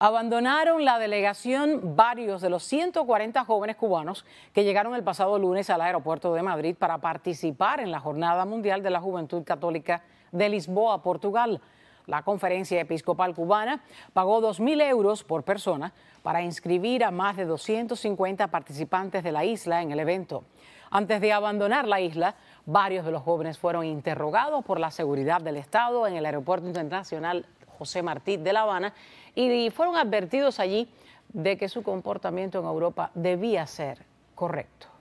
Abandonaron la delegación varios de los 140 jóvenes cubanos que llegaron el pasado lunes al aeropuerto de Madrid para participar en la Jornada Mundial de la Juventud Católica de Lisboa, Portugal. La Conferencia Episcopal Cubana pagó 2.000 euros por persona para inscribir a más de 250 participantes de la isla en el evento. Antes de abandonar la isla, varios de los jóvenes fueron interrogados por la seguridad del Estado en el Aeropuerto Internacional José Martí de La Habana y fueron advertidos allí de que su comportamiento en Europa debía ser correcto.